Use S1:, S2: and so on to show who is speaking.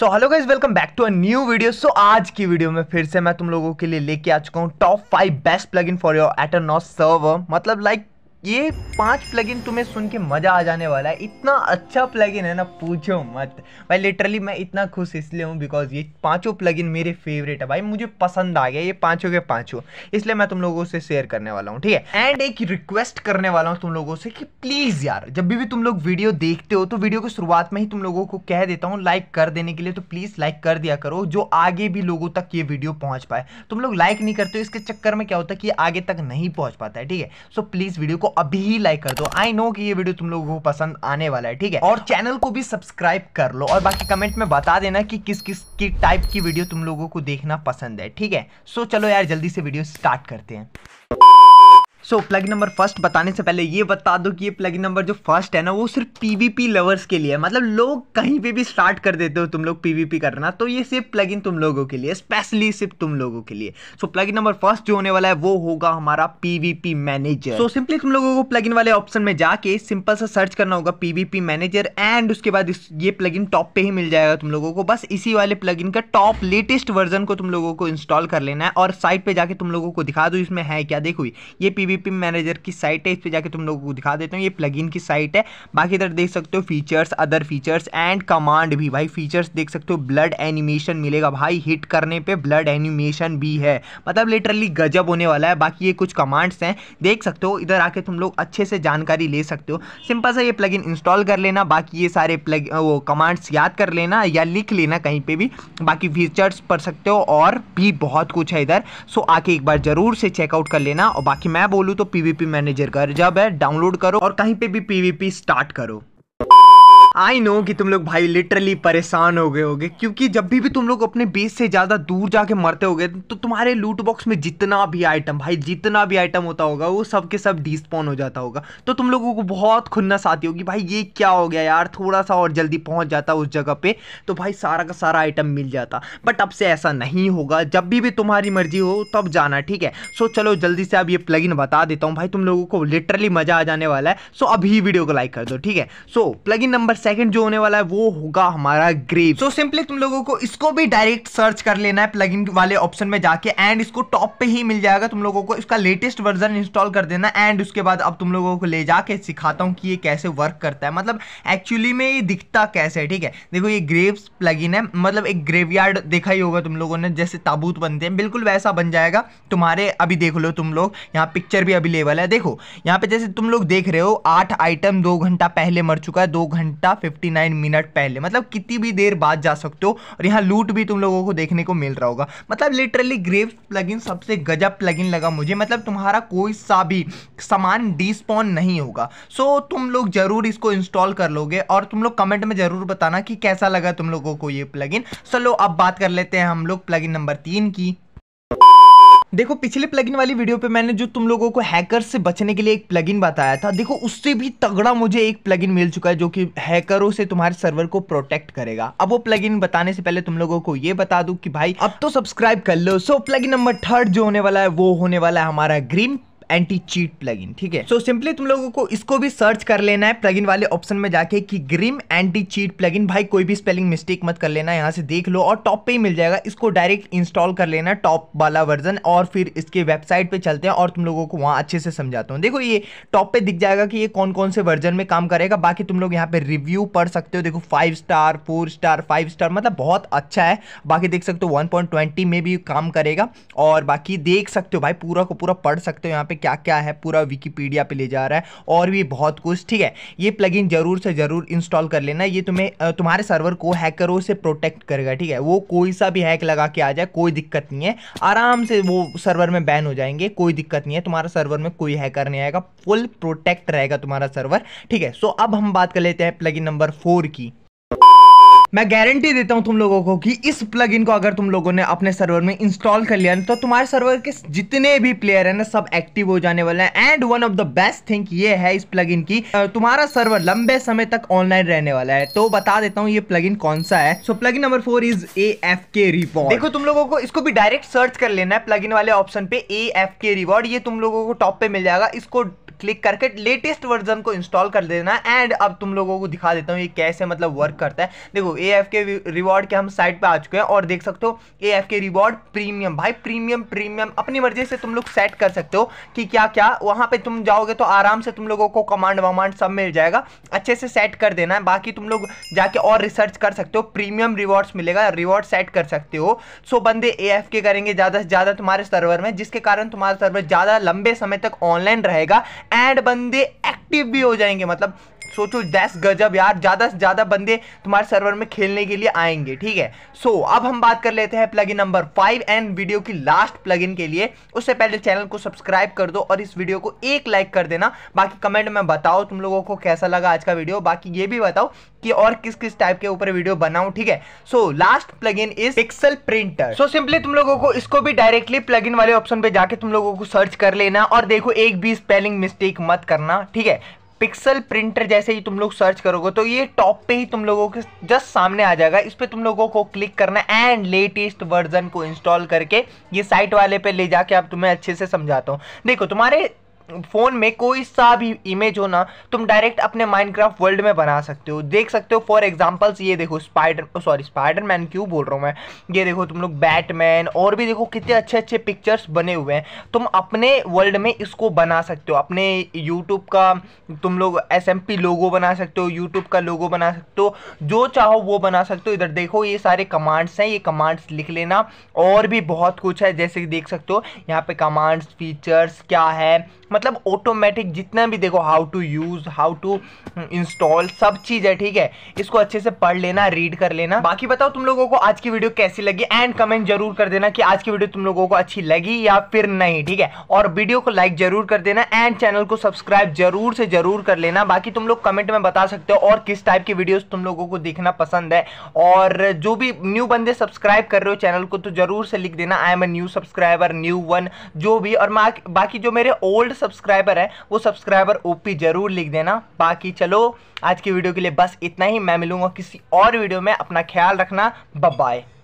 S1: so hello guys welcome back to a new video so आज की video में फिर से मैं तुम लोगों के लिए लेके आ चुका हूँ top five best plugin for your Aternos server मतलब लाइक like, ये पांच प्लगइन तुम्हें सुन के मज़ा आ जाने वाला है इतना अच्छा प्लगइन है ना पूछो मत भाई लिटरली मैं इतना खुश इसलिए हूँ बिकॉज ये पांचों प्लगइन मेरे फेवरेट है भाई मुझे पसंद आ गया ये पांचों के पांचों इसलिए मैं तुम लोगों से शेयर करने वाला हूँ ठीक है एंड एक रिक्वेस्ट करने वाला हूँ तुम लोगों से कि प्लीज़ यार जब भी, भी तुम लोग वीडियो देखते हो तो वीडियो की शुरुआत में ही तुम लोगों को कह देता हूँ लाइक कर देने के लिए तो प्लीज़ लाइक कर दिया करो जो आगे भी लोगों तक ये वीडियो पहुंच पाए तुम लोग लाइक नहीं करते हो इसके चक्कर में क्या होता है कि आगे तक नहीं पहुंच पाता है ठीक है सो प्लीज़ वीडियो को को अभी ही लाइक कर दो आई नो कि ये वीडियो तुम लोगों को पसंद आने वाला है ठीक है और चैनल को भी सब्सक्राइब कर लो और बाकी कमेंट में बता देना कि किस किस की टाइप की वीडियो तुम लोगों को देखना पसंद है ठीक है सो चलो यार जल्दी से वीडियो स्टार्ट करते हैं सो प्लग नंबर फर्स्ट बताने से पहले ये बता दो कि ये प्लग नंबर जो फर्स्ट है ना वो सिर्फ पीवीपी लवर्स के लिए है मतलब लोग कहीं पे भी स्टार्ट कर देते हो तुम लोग पीवीपी करना तो ये सिर्फ प्लग इन तुम लोगों के लिए स्पेशली सिर्फ तुम लोगों के लिए सो प्लग नंबर फर्स्ट जो होने वाला है वो होगा हमारा पीवीपी मैनेजर सो सिंपली तुम लोगों को प्लग इन वाले ऑप्शन में जाके सिंपल सा सर्च करना होगा पीवीपी मैनेजर एंड उसके बाद ये प्लग इन टॉप पे ही मिल जाएगा तुम लोगों को बस इसी वाले प्लग इन का टॉप लेटेस्ट वर्जन को तुम लोगों को इंस्टॉल कर लेना है और साइट पर जाके तुम लोगों को दिखा दो इसमें है क्या देखो ये पीवी वीपी मैनेजर की साइट है इस पर जाकर तुम लोगों को दिखा देता हूँ ये प्लगइन की साइट है बाकी इधर देख सकते हो features other features and command भी भाई फीचर्स देख सकते हो ब्लड एनिमेशन मिलेगा भाई हिट करने पे ब्लड एनिमेशन भी है मतलब लिटरली गजब होने वाला है बाकी ये कुछ कमांड्स हैं देख सकते हो इधर आके तुम लोग अच्छे से जानकारी ले सकते हो सिंपल सा ये प्लग इंस्टॉल कर लेना बाकी ये सारे प्लग वो कमांड्स याद कर लेना या लिख लेना कहीं पे भी बाकी फीचर्स पढ़ सकते हो और भी बहुत कुछ है इधर सो आके एक बार ज़रूर से चेकआउट कर लेना और बाकी मैं बोल बोलूँ तो पीवीपी मैनेजर का जब है डाउनलोड करो और कहीं पे भी पीवीपी स्टार्ट करो आई नो कि तुम लोग भाई लिटरली परेशान हो गए होगे क्योंकि जब भी भी तुम लोग अपने बेस से ज़्यादा दूर जाके मरते होगे तो तुम्हारे लूट बॉक्स में जितना भी आइटम भाई जितना भी आइटम होता होगा वो सब के सब डिस्पॉन हो जाता होगा तो तुम लोगों को बहुत खुन्नस आती होगी भाई ये क्या हो गया यार थोड़ा सा और जल्दी पहुँच जाता उस जगह पर तो भाई सारा का सारा आइटम मिल जाता बट अब से ऐसा नहीं होगा जब भी भी तुम्हारी मर्जी हो तब जाना ठीक है सो चलो जल्दी से अब ये प्लगिन बता देता हूँ भाई तुम लोगों को लिटरली मज़ा आ जाने वाला है सो अभी वीडियो को लाइक कर दो ठीक है सो प्लगिन नंबर सेकंड जो होने वाला है वो होगा हमारा ग्रेव सो सिंपली तुम लोगों को इसको भी डायरेक्ट सर्च कर लेना है प्लगइन वाले ऑप्शन में जाके एंड इसको टॉप पे ही मिल जाएगा तुम लोगों को इसका लेटेस्ट वर्जन इंस्टॉल कर देना एंड उसके बाद अब तुम लोगों को ले जाके सिखाता हूँ कि ये कैसे वर्क करता है मतलब एक्चुअली में ये दिखता कैसे है ठीक है देखो ये ग्रेव प्लग है मतलब एक ग्रेवयार्ड देखा ही होगा तुम लोगों ने जैसे ताबूत बनते हैं बिल्कुल वैसा बन जाएगा तुम्हारे अभी देख लो तुम लोग यहाँ पिक्चर भी अवेलेबल है देखो यहाँ पे जैसे तुम लोग देख रहे हो आठ आइटम दो घंटा पहले मर चुका है दो घंटा 59 मिनट पहले मतलब कितनी भी देर बाद जा सकते हो और यहाँ लूट भी तुम लोगों को देखने को मिल रहा होगा मतलब लिटरली ग्रेव प्लगइन सबसे गजब प्लगइन लगा मुझे मतलब तुम्हारा कोई सा भी सामान डिस्पॉन नहीं होगा सो so, तुम लोग जरूर इसको इंस्टॉल कर लोगे और तुम लोग कमेंट में जरूर बताना कि कैसा लगा तुम लोगों को ये प्लगइन चलो अब बात कर लेते हैं हम लोग प्लगइन नंबर तीन की देखो पिछले प्लगइन वाली वीडियो पे मैंने जो तुम लोगों को हैकर से बचने के लिए एक प्लगइन बताया था देखो उससे भी तगड़ा मुझे एक प्लगइन मिल चुका है जो कि हैकरों से तुम्हारे सर्वर को प्रोटेक्ट करेगा अब वो प्लगइन बताने से पहले तुम लोगों को ये बता दूं कि भाई अब तो सब्सक्राइब कर लो सो प्लगइन नंबर थर्ड जो होने वाला है वो होने वाला है हमारा ग्रीम एंटी चीट प्लगइन ठीक है सो सिंपली तुम लोगों को इसको भी सर्च कर लेना है प्लगइन वाले ऑप्शन में जाके कि ग्रिम एंटी चीट प्लगइन भाई कोई भी स्पेलिंग मिस्टेक मत कर लेना यहाँ से देख लो और टॉप पे ही मिल जाएगा इसको डायरेक्ट इंस्टॉल कर लेना टॉप वाला वर्जन और फिर इसके वेबसाइट पे चलते हैं और तुम लोगों को वहाँ अच्छे से समझाता हूँ देखो ये टॉप पे दिख जाएगा कि ये कौन कौन से वर्जन में काम करेगा बाकी तुम लोग यहाँ पे रिव्यू पढ़ सकते हो देखो five star four star five star मतलब बहुत अच्छा है बाकी देख सकते हो वन में भी काम करेगा और बाकी देख सकते हो भाई पूरा को पूरा पढ़ सकते हो यहाँ पे क्या क्या है पूरा विकीपीडिया पे ले जा रहा है और भी बहुत कुछ ठीक है ये प्लगइन जरूर से ज़रूर इंस्टॉल कर लेना ये तुम्हें तुम्हारे सर्वर को हैकरों से प्रोटेक्ट करेगा ठीक है वो कोई सा भी हैक लगा के आ जाए कोई दिक्कत नहीं है आराम से वो सर्वर में बैन हो जाएंगे कोई दिक्कत नहीं है तुम्हारा सर्वर में कोई हैकर नहीं आएगा फुल प्रोटेक्ट रहेगा तुम्हारा सर्वर ठीक है सो अब हम बात कर लेते हैं प्लगिन नंबर फोर की मैं गारंटी देता हूँ तुम लोगों को कि इस प्लगइन को अगर तुम लोगों ने अपने सर्वर में इंस्टॉल कर लिया तो तुम्हारे सर्वर के जितने भी प्लेयर हैं ना सब एक्टिव हो जाने वाले हैं and one of the best thing ये है इस प्लगइन की तुम्हारा सर्वर लंबे समय तक ऑनलाइन रहने वाला है तो बता देता हूँ ये प्लग कौन सा है so plug number four is A F K reward देखो तुम लोगों को इसको भी डायरेक्ट सर्च कर लेना है प्लग वाले ऑप्शन पे ए एफ के रिवॉर्ड ये तुम लोगों को टॉप पे मिल जाएगा इसको क्लिक करके लेटेस्ट वर्जन को इंस्टॉल कर देना एंड अब तुम लोगों को दिखा देता हूँ ये कैसे मतलब वर्क करता है देखो ए एफ के रिवॉर्ड के हम साइट पर आ चुके हैं और देख सकते हो A F K reward premium भाई प्रीमियम प्रीमियम अपनी मर्जी से तुम लोग सेट कर सकते हो कि क्या क्या वहाँ पर तुम जाओगे तो आराम से तुम लोगों को कमांड वमांड सब मिल जाएगा अच्छे से सेट कर देना है बाकी तुम लोग जाके और रिसर्च कर सकते हो प्रीमियम रिवॉर्ड्स मिलेगा रिवॉर्ड सेट कर सकते हो सो बंदे ए एफ के करेंगे ज़्यादा से ज़्यादा तुम्हारे सर्वर में जिसके कारण तुम्हारा सर्वर ज़्यादा लंबे समय तक ऑनलाइन रहेगा एंड बंदे एक्टिव भी हो जाएंगे मतलब सोचो दस गजब यार ज़्यादा से ज़्यादा बंदे तुम्हारे सर्वर में खेलने के लिए आएंगे ठीक है सो so, अब हम बात कर लेते हैं plugin number five and video की लास्ट प्लगइन के लिए उससे पहले चैनल को सब्सक्राइब कर दो और इस वीडियो को एक लाइक कर देना बाकी कमेंट में बताओ तुम लोगों को कैसा लगा आज का वीडियो बाकी ये भी बताओ कि और किस किस टाइप के ऊपर वीडियो बनाऊ ठीक है so last plugin is pixel printer so simply तुम लोगों को इसको भी डायरेक्टली प्लग वाले ऑप्शन पे जाके तुम लोगों को सर्च कर लेना और देखो एक भी स्पेलिंग मिस्टेक मत करना ठीक है पिक्सल प्रिंटर जैसे ही तुम लोग सर्च करोगे तो ये टॉप पे ही तुम लोगों के जस्ट सामने आ जाएगा इस पर तुम लोगों को क्लिक करना एंड लेटेस्ट वर्जन को इंस्टॉल करके ये साइट वाले पे ले जाके आप तुम्हें अच्छे से समझाता हूँ देखो तुम्हारे फ़ोन में कोई सा भी इमेज हो ना तुम डायरेक्ट अपने माइनक्राफ्ट वर्ल्ड में बना सकते हो देख सकते हो फॉर एग्जांपल्स ये देखो स्पाइडर सॉरी स्पाइडरमैन क्यों बोल रहा हूँ मैं ये देखो तुम लोग बैटमैन और भी देखो कितने अच्छे अच्छे पिक्चर्स बने हुए हैं तुम अपने वर्ल्ड में इसको बना सकते हो अपने यूट्यूब का तुम लोग एस लोगो बना सकते हो यूट्यूब का लोगो बना सकते हो जो चाहो वो बना सकते हो इधर देखो ये सारे कमांड्स हैं ये कमांड्स लिख लेना और भी बहुत कुछ है जैसे देख सकते हो यहाँ पे कमांड्स फीचर्स क्या है मतलब ऑटोमेटिक जितना भी देखो how to use how to install सब चीज़ है ठीक है इसको अच्छे से पढ़ लेना रीड कर लेना बाकी बताओ तुम लोगों को आज की वीडियो कैसी लगी एंड कमेंट जरूर कर देना कि आज की वीडियो तुम लोगों को अच्छी लगी या फिर नहीं ठीक है और वीडियो को लाइक जरूर कर देना एंड चैनल को सब्सक्राइब जरूर से जरूर कर लेना बाकी तुम लोग कमेंट में बता सकते हो और किस टाइप की वीडियो तुम लोगों को देखना पसंद है और जो भी न्यू बंदे सब्सक्राइब कर रहे हो चैनल को तो जरूर से लिख देना I am a new subscriber new one जो भी और बाकी जो मेरे ओल्ड सब्सक्राइबर है वो सब्सक्राइबर ओपी जरूर लिख देना बाकी चलो आज की वीडियो के लिए बस इतना ही मैं मिलूंगा किसी और वीडियो में अपना ख्याल रखना बाय